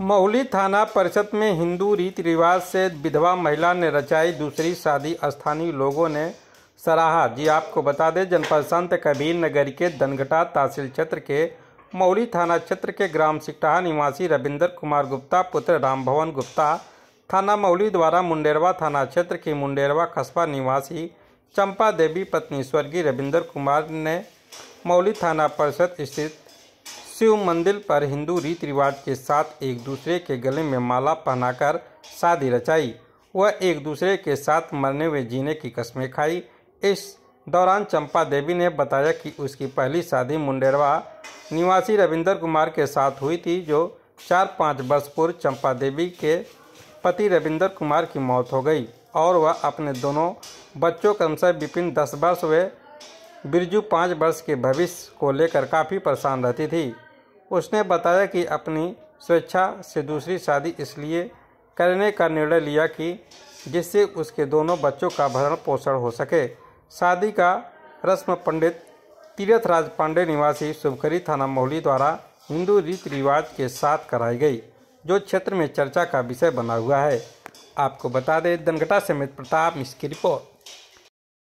महुली थाना परिषद में हिंदू रीति रिवाज से विधवा महिला ने रचाई दूसरी शादी स्थानीय लोगों ने सराहा जी आपको बता दें जनपद संत कबीर नगर के दनघटा तहसील क्षेत्र के मौली थाना क्षेत्र के ग्राम सिकटाहा निवासी रविंदर कुमार गुप्ता पुत्र रामभवन गुप्ता थाना मौली द्वारा मुंडेरवा थाना क्षेत्र की मुंडेरवा कस्बा निवासी चंपा देवी पत्नी स्वर्गीय रविंदर कुमार ने मौली थाना परिषद स्थित शिव मंदिर पर हिंदू रीति रिवाज के साथ एक दूसरे के गले में माला पहनाकर शादी रचाई वह एक दूसरे के साथ मरने हुए जीने की कस्में खाई इस दौरान चंपा देवी ने बताया कि उसकी पहली शादी मुंडेरवा निवासी रविंदर कुमार के साथ हुई थी जो चार पाँच वर्ष पूर्व चंपा देवी के पति रविंदर कुमार की मौत हो गई और वह अपने दोनों बच्चों क्रमशः विपिन दस वर्ष व बिरजू पाँच वर्ष के भविष्य को लेकर काफ़ी परेशान रहती थी उसने बताया कि अपनी स्वेच्छा से दूसरी शादी इसलिए करने का निर्णय लिया कि जिससे उसके दोनों बच्चों का भरण पोषण हो सके शादी का रस्म पंडित तीर्थ राज पांडे निवासी शुभकरी थाना मोहली द्वारा हिंदू रीति रिवाज के साथ कराई गई जो क्षेत्र में चर्चा का विषय बना हुआ है आपको बता दें दनगटा समेत प्रताप इसकी रिपोर्ट